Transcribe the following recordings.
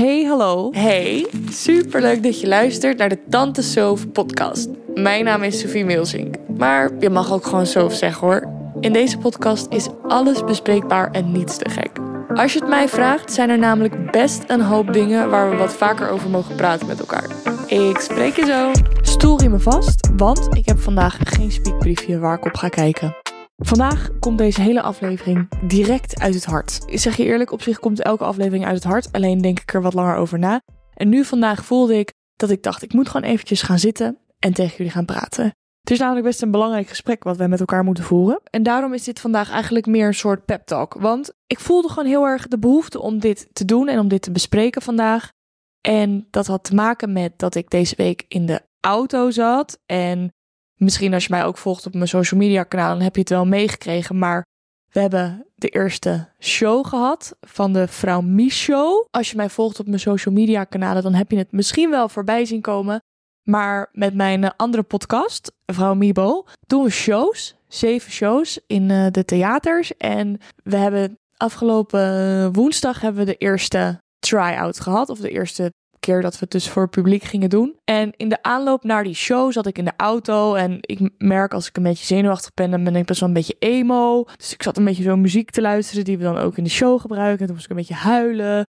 Hey, hallo. Hey, superleuk dat je luistert naar de Tante Soof podcast. Mijn naam is Sophie Milsink, maar je mag ook gewoon Soof zeggen hoor. In deze podcast is alles bespreekbaar en niets te gek. Als je het mij vraagt, zijn er namelijk best een hoop dingen waar we wat vaker over mogen praten met elkaar. Ik spreek je zo. Stoel in me vast, want ik heb vandaag geen speakbriefje waar ik op ga kijken. Vandaag komt deze hele aflevering direct uit het hart. Ik zeg je eerlijk, op zich komt elke aflevering uit het hart, alleen denk ik er wat langer over na. En nu vandaag voelde ik dat ik dacht, ik moet gewoon eventjes gaan zitten en tegen jullie gaan praten. Het is namelijk best een belangrijk gesprek wat wij met elkaar moeten voeren. En daarom is dit vandaag eigenlijk meer een soort pep talk. Want ik voelde gewoon heel erg de behoefte om dit te doen en om dit te bespreken vandaag. En dat had te maken met dat ik deze week in de auto zat en Misschien als je mij ook volgt op mijn social media kanaal, dan heb je het wel meegekregen. Maar we hebben de eerste show gehad van de Vrouw Mie Show. Als je mij volgt op mijn social media kanalen, dan heb je het misschien wel voorbij zien komen. Maar met mijn eh, andere podcast, Vrouw Mibo, doen we shows. Zeven shows in eh, de theaters. En we hebben afgelopen eh, woensdag hebben we de eerste try-out gehad. Of de eerste dat we het dus voor het publiek gingen doen. En in de aanloop naar die show zat ik in de auto. En ik merk als ik een beetje zenuwachtig ben, dan ben ik best wel een beetje emo. Dus ik zat een beetje zo muziek te luisteren die we dan ook in de show gebruiken. En toen moest ik een beetje huilen.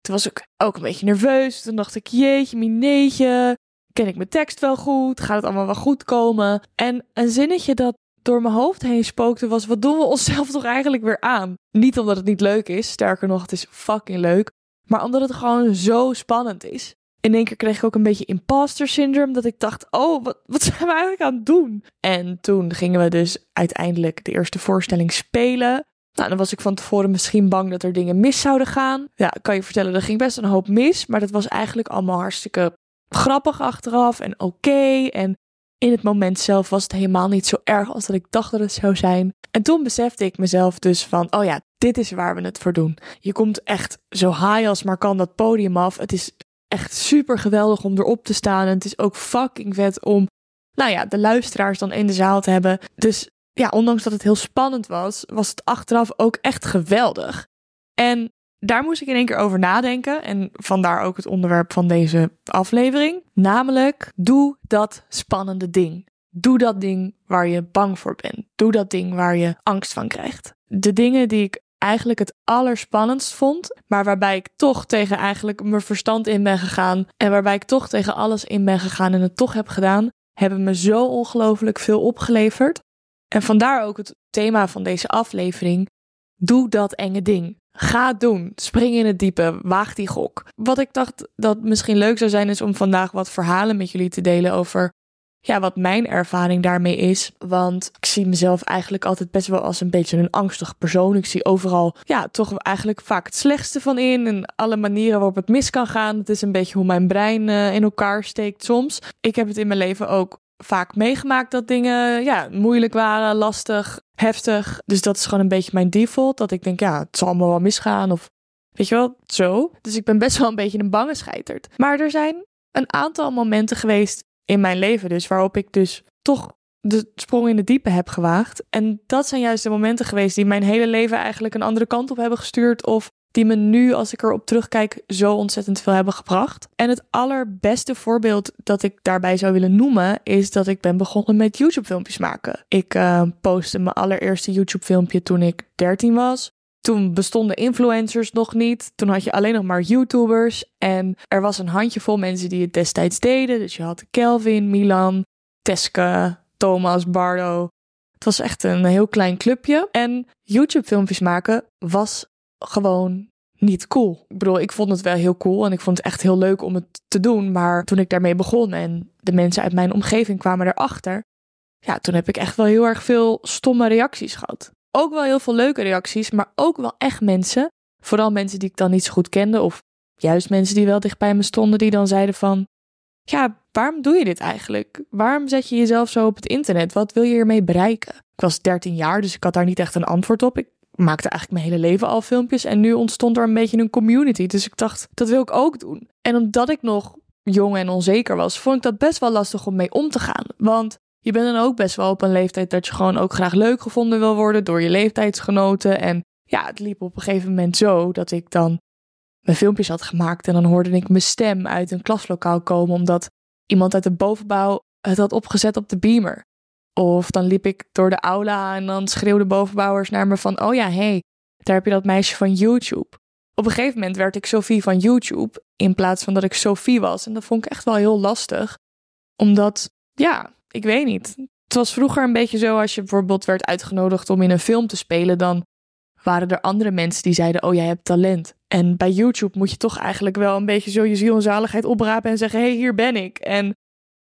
Toen was ik ook een beetje nerveus. Toen dacht ik, jeetje, mineetje. Ken ik mijn tekst wel goed? Gaat het allemaal wel goed komen? En een zinnetje dat door mijn hoofd heen spookte was: wat doen we onszelf toch eigenlijk weer aan? Niet omdat het niet leuk is, sterker nog, het is fucking leuk. Maar omdat het gewoon zo spannend is. In één keer kreeg ik ook een beetje imposter syndrome. Dat ik dacht, oh, wat, wat zijn we eigenlijk aan het doen? En toen gingen we dus uiteindelijk de eerste voorstelling spelen. Nou, dan was ik van tevoren misschien bang dat er dingen mis zouden gaan. Ja, kan je vertellen, er ging best een hoop mis. Maar dat was eigenlijk allemaal hartstikke grappig achteraf en oké. En in het moment zelf was het helemaal niet zo erg als dat ik dacht dat het zou zijn. En toen besefte ik mezelf dus van, oh ja, dit is waar we het voor doen. Je komt echt zo high als maar kan dat podium af. Het is echt super geweldig om erop te staan. En het is ook fucking vet om, nou ja, de luisteraars dan in de zaal te hebben. Dus ja, ondanks dat het heel spannend was, was het achteraf ook echt geweldig. En daar moest ik in één keer over nadenken. En vandaar ook het onderwerp van deze aflevering. Namelijk, doe dat spannende ding. Doe dat ding waar je bang voor bent. Doe dat ding waar je angst van krijgt. De dingen die ik eigenlijk het allerspannendst vond, maar waarbij ik toch tegen eigenlijk mijn verstand in ben gegaan en waarbij ik toch tegen alles in ben gegaan en het toch heb gedaan, hebben me zo ongelooflijk veel opgeleverd. En vandaar ook het thema van deze aflevering: doe dat enge ding. Ga doen. Spring in het diepe. Waag die gok. Wat ik dacht dat misschien leuk zou zijn, is om vandaag wat verhalen met jullie te delen over ja, wat mijn ervaring daarmee is. Want ik zie mezelf eigenlijk altijd best wel als een beetje een angstig persoon. Ik zie overal, ja, toch eigenlijk vaak het slechtste van in. En alle manieren waarop het mis kan gaan. Dat is een beetje hoe mijn brein eh, in elkaar steekt soms. Ik heb het in mijn leven ook vaak meegemaakt dat dingen ja, moeilijk waren, lastig, heftig. Dus dat is gewoon een beetje mijn default. Dat ik denk, ja, het zal allemaal wel misgaan. Of weet je wel, zo. Dus ik ben best wel een beetje een bange scheiterd. Maar er zijn een aantal momenten geweest in mijn leven dus, waarop ik dus toch de sprong in de diepe heb gewaagd. En dat zijn juist de momenten geweest die mijn hele leven eigenlijk een andere kant op hebben gestuurd of die me nu, als ik erop terugkijk, zo ontzettend veel hebben gebracht. En het allerbeste voorbeeld dat ik daarbij zou willen noemen, is dat ik ben begonnen met YouTube-filmpjes maken. Ik uh, postte mijn allereerste YouTube-filmpje toen ik 13 was. Toen bestonden influencers nog niet. Toen had je alleen nog maar YouTubers. En er was een handjevol mensen die het destijds deden. Dus je had Kelvin, Milan, Teske, Thomas, Bardo. Het was echt een heel klein clubje. En YouTube-filmpjes maken was gewoon niet cool. Ik bedoel, ik vond het wel heel cool en ik vond het echt heel leuk om het te doen. Maar toen ik daarmee begon en de mensen uit mijn omgeving kwamen erachter, ja, toen heb ik echt wel heel erg veel stomme reacties gehad ook wel heel veel leuke reacties, maar ook wel echt mensen. Vooral mensen die ik dan niet zo goed kende of juist mensen die wel dicht bij me stonden, die dan zeiden van... Ja, waarom doe je dit eigenlijk? Waarom zet je jezelf zo op het internet? Wat wil je hiermee bereiken? Ik was 13 jaar, dus ik had daar niet echt een antwoord op. Ik maakte eigenlijk mijn hele leven al filmpjes en nu ontstond er een beetje een community. Dus ik dacht, dat wil ik ook doen. En omdat ik nog jong en onzeker was, vond ik dat best wel lastig om mee om te gaan. Want je bent dan ook best wel op een leeftijd dat je gewoon ook graag leuk gevonden wil worden door je leeftijdsgenoten. En ja, het liep op een gegeven moment zo dat ik dan mijn filmpjes had gemaakt en dan hoorde ik mijn stem uit een klaslokaal komen omdat iemand uit de bovenbouw het had opgezet op de beamer. Of dan liep ik door de aula en dan schreeuwden bovenbouwers naar me van, oh ja, hé, hey, daar heb je dat meisje van YouTube. Op een gegeven moment werd ik Sophie van YouTube in plaats van dat ik Sophie was. En dat vond ik echt wel heel lastig. Omdat, ja, ik weet niet. Het was vroeger een beetje zo als je bijvoorbeeld werd uitgenodigd om in een film te spelen, dan waren er andere mensen die zeiden: Oh, jij hebt talent. En bij YouTube moet je toch eigenlijk wel een beetje zo je ziel en zaligheid oprapen en zeggen: Hé, hey, hier ben ik. En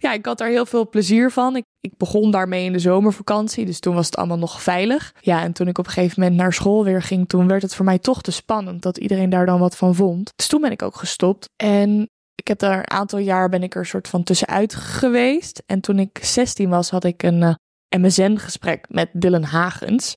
ja, ik had daar heel veel plezier van. Ik, ik, begon daarmee in de zomervakantie, dus toen was het allemaal nog veilig. Ja, en toen ik op een gegeven moment naar school weer ging, toen werd het voor mij toch te spannend dat iedereen daar dan wat van vond. Dus toen ben ik ook gestopt. En ik heb daar een aantal jaar ben ik er soort van tussenuit geweest. En toen ik 16 was, had ik een eh, MSN-gesprek met Dylan Hagens.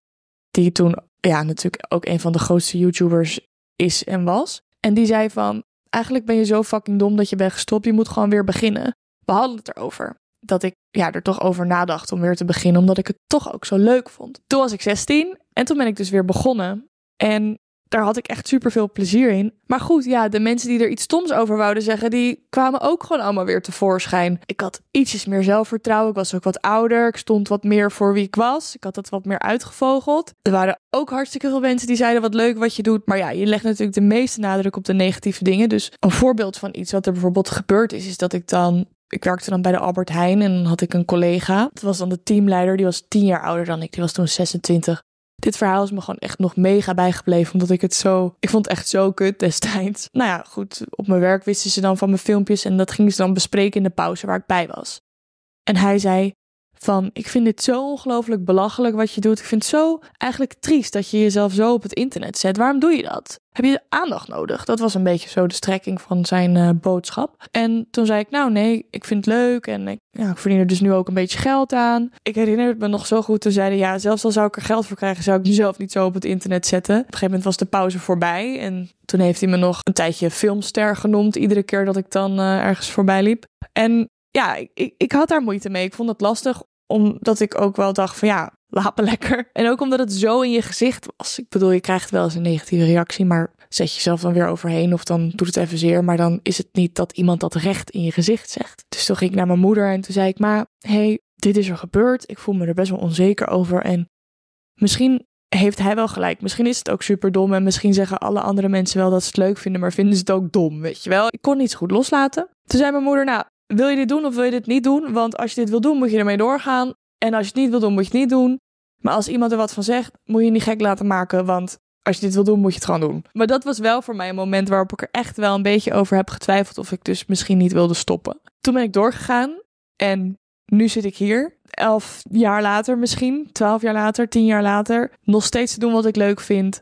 Die toen ja, natuurlijk ook een van de grootste YouTubers is en was. En die zei van, eigenlijk ben je zo fucking dom dat je bent gestopt. Je moet gewoon weer beginnen. We hadden het erover. Dat ik ja, er toch over nadacht om weer te beginnen, omdat ik het toch ook zo leuk vond. Toen was ik 16 en toen ben ik dus weer begonnen. En daar had ik echt super veel plezier in. Maar goed, ja, de mensen die er iets stoms over wouden zeggen, die kwamen ook gewoon allemaal weer tevoorschijn. Ik had ietsjes meer zelfvertrouwen. Ik was ook wat ouder. Ik stond wat meer voor wie ik was. Ik had dat wat meer uitgevogeld. Er waren ook hartstikke veel mensen die zeiden wat leuk wat je doet. Maar ja, je legt natuurlijk de meeste nadruk op de negatieve dingen. Dus een voorbeeld van iets wat er bijvoorbeeld gebeurd is, is dat ik dan ik werkte dan bij de Albert Heijn en dan had ik een collega. Dat was dan de teamleider, die was tien jaar ouder dan ik. Die was toen 26 dit verhaal is me gewoon echt nog mega bijgebleven. Omdat ik het zo. Ik vond het echt zo kut destijds. Nou ja, goed. Op mijn werk wisten ze dan van mijn filmpjes. En dat gingen ze dan bespreken in de pauze waar ik bij was. En hij zei: van ik vind dit zo ongelooflijk belachelijk wat je doet. Ik vind het zo eigenlijk triest dat je jezelf zo op het internet zet. Waarom doe je dat? Heb je aandacht nodig? Dat was een beetje zo de strekking van zijn eh, boodschap. En toen zei ik, nou nee, ik vind het leuk en ik, ja, ik verdien er dus nu ook een beetje geld aan. Ik herinner het me nog zo goed, toen zeiden ja, zelfs al zou ik er geld voor krijgen, zou ik mezelf niet zo op het internet zetten. Op een gegeven moment was de pauze voorbij en toen heeft hij me nog een tijdje filmster genoemd, iedere keer dat ik dan eh, ergens voorbij liep. En ja, ik, ik had daar moeite mee. Ik vond het lastig omdat ik ook wel dacht van ja, laat lekker. En ook omdat het zo in je gezicht was. Ik bedoel, je krijgt wel eens een negatieve reactie, maar zet jezelf dan weer overheen of dan doet het even zeer. Maar dan is het niet dat iemand dat recht in je gezicht zegt. Dus toen ging ik naar mijn moeder en toen zei ik, maar hey, dit is er gebeurd. Ik voel me er best wel onzeker over en misschien heeft hij wel gelijk. Misschien is het ook super dom en misschien zeggen alle andere mensen wel dat ze het leuk vinden, maar vinden ze het ook dom, weet je wel. Ik kon niets goed loslaten. Toen zei mijn moeder, nou, wil je dit doen of wil je dit niet doen? Want als je dit wil doen, moet je ermee doorgaan. En als je het niet wil doen, moet je het niet doen. Maar als iemand er wat van zegt, moet je niet gek laten maken. Want als je dit wil doen, moet je het gewoon doen. Maar dat was wel voor mij een moment waarop ik er echt wel een beetje over heb getwijfeld of ik dus misschien niet wilde stoppen. Toen ben ik doorgegaan en nu zit ik hier. Elf jaar later misschien, twaalf jaar later, tien jaar later. Nog steeds te doen wat ik leuk vind.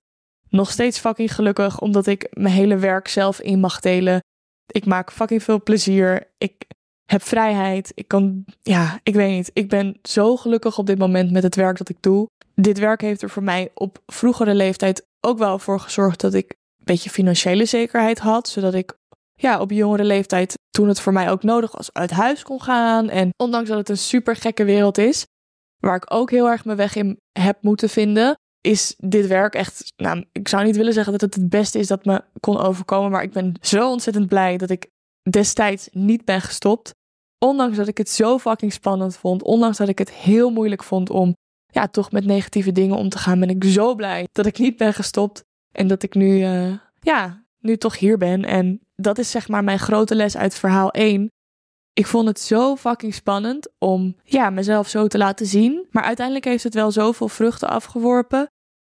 Nog steeds fucking gelukkig omdat ik mijn hele werk zelf in mag delen. Ik maak fucking veel plezier. Ik heb vrijheid. Ik kan, ja, ik weet niet. Ik ben zo gelukkig op dit moment met het werk dat ik doe. Dit werk heeft er voor mij op vroegere leeftijd ook wel voor gezorgd dat ik een beetje financiële zekerheid had. Zodat ik ja, op jongere leeftijd, toen het voor mij ook nodig was, uit huis kon gaan. En ondanks dat het een super gekke wereld is, waar ik ook heel erg mijn weg in heb moeten vinden, is dit werk echt. Nou, ik zou niet willen zeggen dat het het beste is dat me kon overkomen. Maar ik ben zo ontzettend blij dat ik destijds niet ben gestopt. Ondanks dat ik het zo fucking spannend vond, ondanks dat ik het heel moeilijk vond om ja, toch met negatieve dingen om te gaan, ben ik zo blij dat ik niet ben gestopt en dat ik nu, eh, ja, nu toch hier ben. En dat is zeg maar mijn grote les uit verhaal 1. Ik vond het zo fucking spannend om ja, mezelf zo te laten zien. Maar uiteindelijk heeft het wel zoveel vruchten afgeworpen.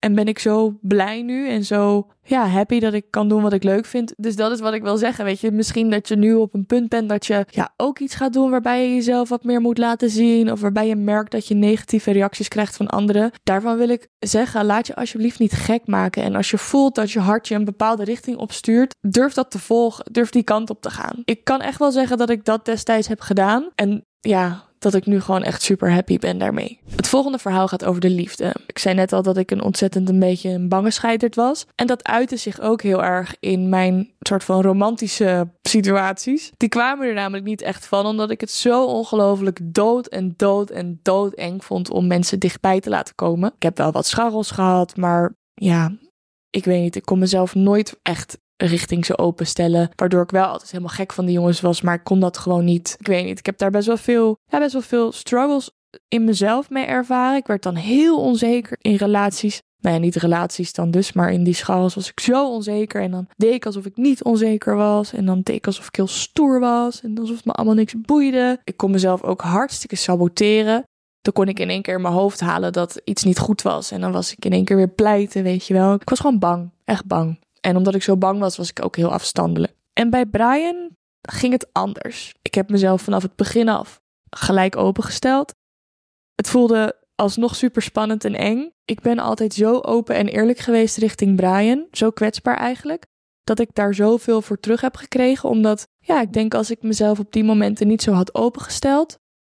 En ben ik zo blij nu en zo ja, happy dat ik kan doen wat ik leuk vind. Dus dat is wat ik wil zeggen. Weet je, misschien dat je nu op een punt bent dat je ja, ook iets gaat doen waarbij je jezelf wat meer moet laten zien. Of waarbij je merkt dat je negatieve reacties krijgt van anderen. Daarvan wil ik zeggen, laat je alsjeblieft niet gek maken. En als je voelt dat je hart je een bepaalde richting opstuurt, durf dat te volgen. Durf die kant op te gaan. Ik kan echt wel zeggen dat ik dat destijds heb gedaan. En ja, dat ik nu gewoon echt super happy ben daarmee. Het volgende verhaal gaat over de liefde. Ik zei net al dat ik een ontzettend een beetje een bange scheiderd was. En dat uitte zich ook heel erg in mijn soort van romantische situaties. Die kwamen er namelijk niet echt van, omdat ik het zo ongelooflijk dood en dood en dood eng vond om mensen dichtbij te laten komen. Ik heb wel wat scharrels gehad, maar ja, ik weet niet, ik kon mezelf nooit echt richting ze openstellen. Waardoor ik wel altijd helemaal gek van die jongens was, maar ik kon dat gewoon niet. Ik weet niet, ik heb daar best wel veel, ja, best wel veel struggles in mezelf mee ervaren. Ik werd dan heel onzeker in relaties. Nou ja, niet relaties dan dus, maar in die schaal was ik zo onzeker. En dan deed ik alsof ik niet onzeker was. En dan deed ik alsof ik heel stoer was. En alsof het me allemaal niks boeide. Ik kon mezelf ook hartstikke saboteren. Toen kon ik in één keer in mijn hoofd halen dat iets niet goed was. En dan was ik in één keer weer pleiten, weet je wel. Ik was gewoon bang, echt bang. En omdat ik zo bang was, was ik ook heel afstandelijk. En bij Brian ging het anders. Ik heb mezelf vanaf het begin af gelijk opengesteld. Het voelde alsnog super spannend en eng. Ik ben altijd zo open en eerlijk geweest richting Brian, zo kwetsbaar eigenlijk, dat ik daar zoveel voor terug heb gekregen. Omdat, ja, ik denk als ik mezelf op die momenten niet zo had opengesteld,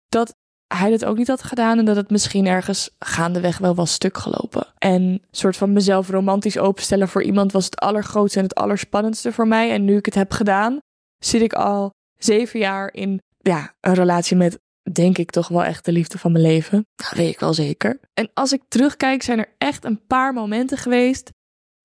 dat hij dat ook niet had gedaan en dat het misschien ergens gaandeweg wel was stuk gelopen. En soort van mezelf romantisch openstellen voor iemand was het allergrootste en het allerspannendste voor mij. En nu ik het heb gedaan, zit ik al zeven jaar in ja, een relatie met, denk ik, toch wel echt de liefde van mijn leven. Dat weet ik wel zeker. En als ik terugkijk, zijn er echt een paar momenten geweest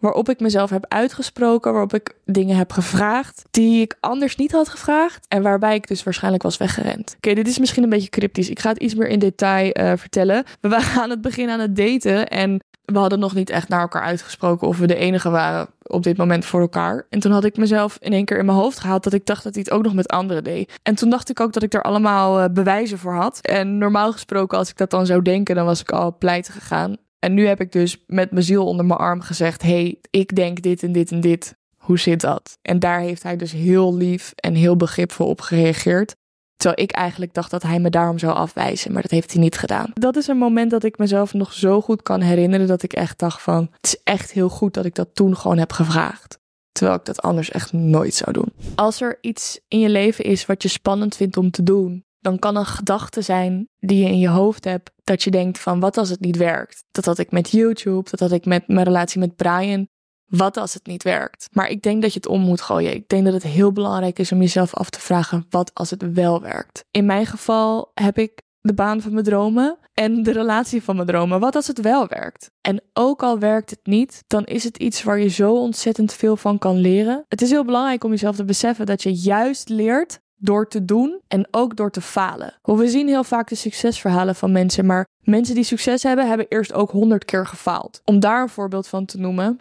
waarop ik mezelf heb uitgesproken, waarop ik dingen heb gevraagd die ik anders niet had gevraagd en waarbij ik dus waarschijnlijk was weggerend. Oké, dit is misschien een beetje cryptisch. Ik ga het iets meer in detail eh, vertellen. We waren aan het begin aan het daten en we hadden nog niet echt naar elkaar uitgesproken of we de enige waren op dit moment voor elkaar. En toen had ik mezelf in één keer in mijn hoofd gehaald dat ik dacht dat hij het ook nog met anderen deed. En toen dacht ik ook dat ik daar allemaal eh, bewijzen voor had. En normaal gesproken, als ik dat dan zou denken, dan was ik al pleiten gegaan. En nu heb ik dus met mijn ziel onder mijn arm gezegd: hey, ik denk dit en dit en dit. Hoe zit dat? En daar heeft hij dus heel lief en heel begripvol op gereageerd. Terwijl ik eigenlijk dacht dat hij me daarom zou afwijzen, maar dat heeft hij niet gedaan. Dat is een moment dat ik mezelf nog zo goed kan herinneren dat ik echt dacht van, het is echt heel goed dat ik dat toen gewoon heb gevraagd. Terwijl ik dat anders echt nooit zou doen. Als er iets in je leven is wat je spannend vindt om te doen, dan kan een gedachte zijn die je in je hoofd hebt, dat je denkt van wat als het niet werkt? Dat had ik met YouTube, dat had ik met mijn relatie met Brian. Wat als het niet werkt? Maar ik denk dat je het om moet gooien. Ik denk dat het heel belangrijk is om jezelf af te vragen wat als het wel werkt. In mijn geval heb ik de baan van mijn dromen en de relatie van mijn dromen. Wat als het wel werkt? En ook al werkt het niet, dan is het iets waar je zo ontzettend veel van kan leren. Het is heel belangrijk om jezelf te beseffen dat je juist leert door te doen en ook door te falen. we zien heel vaak de succesverhalen van mensen, maar mensen die succes hebben, hebben eerst ook honderd keer gefaald. Om daar een voorbeeld van te noemen,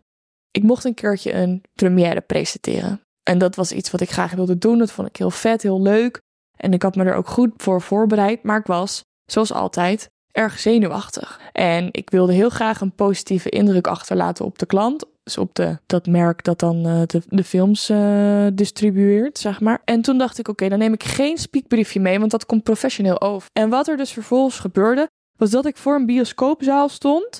ik mocht een keertje een première presenteren. En dat was iets wat ik graag wilde doen. Dat vond ik heel vet, heel leuk. En ik had me er ook goed voor voorbereid, maar ik was, zoals altijd, erg zenuwachtig. En ik wilde heel graag een positieve indruk achterlaten op de klant, dus op de, dat merk dat dan eh, de, de, films eh, distribueert, zeg maar. En toen dacht ik, oké, dan neem ik geen speakbriefje mee, want dat komt professioneel over. En wat er dus vervolgens gebeurde, was dat ik voor een bioscoopzaal stond,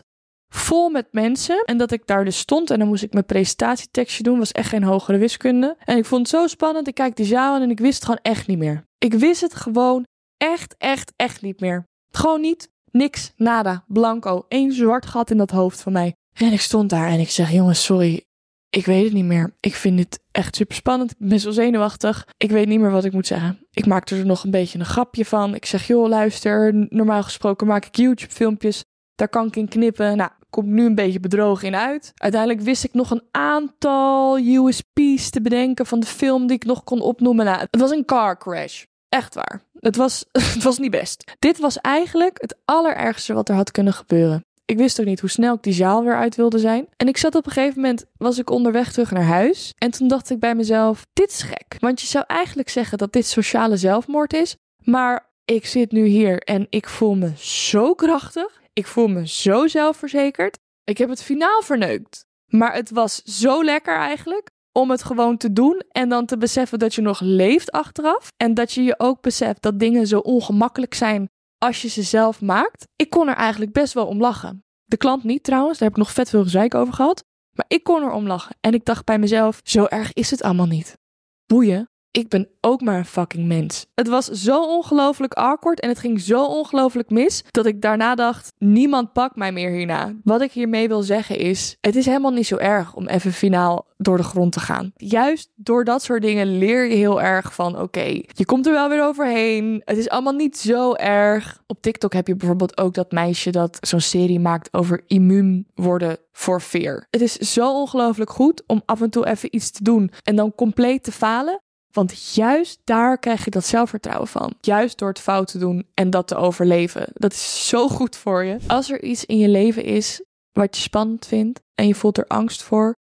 vol met mensen. En dat ik daar dus stond en dan moest ik mijn presentatietekstje doen, was echt geen hogere wiskunde. En ik vond het zo spannend, ik kijk die zaal aan en ik wist het gewoon echt niet meer. Ik wist het gewoon echt, echt, echt niet meer. Gewoon niet, niks, nada, blanco, één zwart gat in dat hoofd van mij. En ik stond daar en ik zeg: Jongens, sorry, ik weet het niet meer. Ik vind dit echt super spannend. Ik ben zo zenuwachtig. Ik weet niet meer wat ik moet zeggen. Ik maak er nog een beetje een grapje van. Ik zeg: Joh, luister, normaal gesproken maak ik YouTube-filmpjes. Daar kan ik in knippen. Nou, komt nu een beetje bedrogen in uit. Uiteindelijk wist ik nog een aantal USP's te bedenken van de film die ik nog kon opnoemen. Nou, het was een car crash. Echt waar. Het was, het was niet best. Dit was eigenlijk het allerergste wat er had kunnen gebeuren. Ik wist ook niet hoe snel ik die zaal weer uit wilde zijn. En ik zat op een gegeven moment, was ik onderweg terug naar huis. En toen dacht ik bij mezelf, dit is gek. Want je zou eigenlijk zeggen dat dit sociale zelfmoord is. Maar ik zit nu hier en ik voel me zo krachtig. Ik voel me zo zelfverzekerd. Ik heb het finaal verneukt. Maar het was zo lekker eigenlijk om het gewoon te doen en dan te beseffen dat je nog leeft achteraf. En dat je je ook beseft dat dingen zo ongemakkelijk zijn als je ze zelf maakt. Ik kon er eigenlijk best wel om lachen. De klant niet trouwens, daar heb ik nog vet veel gezeik over gehad. Maar ik kon er om lachen en ik dacht bij mezelf, zo erg is het allemaal niet. Boeien, ik ben ook maar een fucking mens. Het was zo ongelooflijk awkward en het ging zo ongelooflijk mis dat ik daarna dacht: niemand pakt mij meer hierna. Wat ik hiermee wil zeggen is: het is helemaal niet zo erg om even finaal door de grond te gaan. Juist door dat soort dingen leer je heel erg van: oké, je komt er wel weer overheen. Het is allemaal niet zo erg. Op TikTok heb je bijvoorbeeld ook dat meisje dat zo'n serie maakt over immuun worden voor fear. Het is zo ongelooflijk goed om af en toe even iets te doen en dan compleet te falen. Want juist daar krijg je dat zelfvertrouwen van. Juist door het fout te doen en dat te overleven. Dat is zo goed voor je. Als er iets in je leven is wat je spannend vindt en je voelt er angst voor,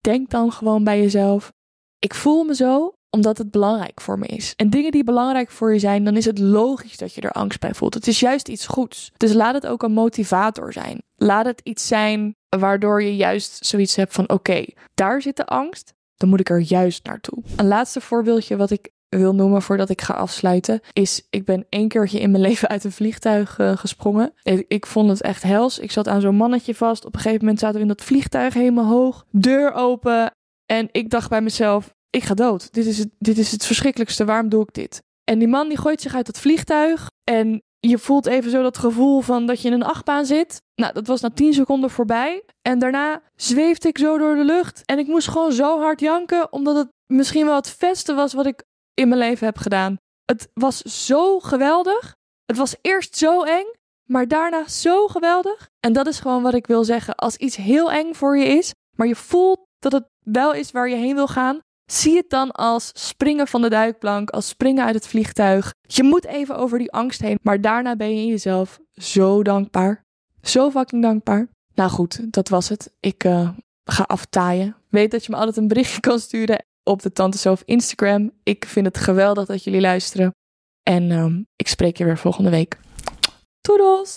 denk dan gewoon bij jezelf: ik voel me zo omdat het belangrijk voor me is. En dingen die belangrijk voor je zijn, dan is het logisch dat je er angst bij voelt. Het is juist iets goeds. Dus laat het ook een motivator zijn. Laat het iets zijn waardoor je juist zoiets hebt van: oké, daar zit de angst dan moet ik er juist naartoe. Een laatste voorbeeldje wat ik wil noemen voordat ik ga afsluiten, is ik ben één keertje in mijn leven uit een vliegtuig eh, gesprongen. Ik, ik, vond het echt hels. Ik zat aan zo'n mannetje vast. Op een gegeven moment zaten we in dat vliegtuig helemaal hoog. Deur open. En ik dacht bij mezelf, ik ga dood. Dit is het, dit is het verschrikkelijkste. Waarom doe ik dit? En die man die gooit zich uit dat vliegtuig. En je voelt even zo dat gevoel van dat je in een achtbaan zit. Nou, dat was na 10 seconden voorbij. En daarna zweefde ik zo door de lucht. En ik moest gewoon zo hard janken, omdat het misschien wel het vetste was wat ik in mijn leven heb gedaan. Het was zo geweldig. Het was eerst zo eng, maar daarna zo geweldig. En dat is gewoon wat ik wil zeggen. Als iets heel eng voor je is, maar je voelt dat het wel is waar je heen wil gaan, Zie het dan als springen van de duikplank, als springen uit het vliegtuig. Je moet even over die angst heen, maar daarna ben je in jezelf zo dankbaar. Zo fucking dankbaar. Nou goed, dat was het. Ik eh, ga aftaaien. Weet dat je me altijd een berichtje kan sturen op de Tante Instagram. Ik vind het geweldig dat jullie luisteren. En ehm, ik spreek je weer volgende week. Toedels!